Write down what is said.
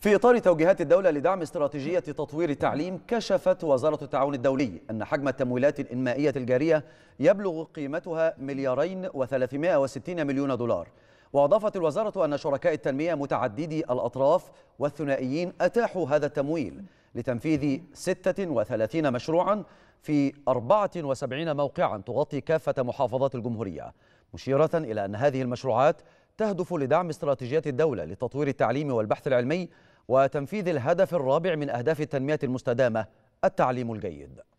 في إطار توجيهات الدولة لدعم استراتيجية تطوير التعليم كشفت وزارة التعاون الدولي أن حجم التمويلات الإنمائية الجارية يبلغ قيمتها مليارين و360 مليون دولار وأضافت الوزارة أن شركاء التنمية متعددي الأطراف والثنائيين أتاحوا هذا التمويل لتنفيذ 36 مشروعا في 74 موقعا تغطي كافة محافظات الجمهورية مشيرة إلى أن هذه المشروعات تهدف لدعم استراتيجيات الدولة لتطوير التعليم والبحث العلمي وتنفيذ الهدف الرابع من أهداف التنمية المستدامة التعليم الجيد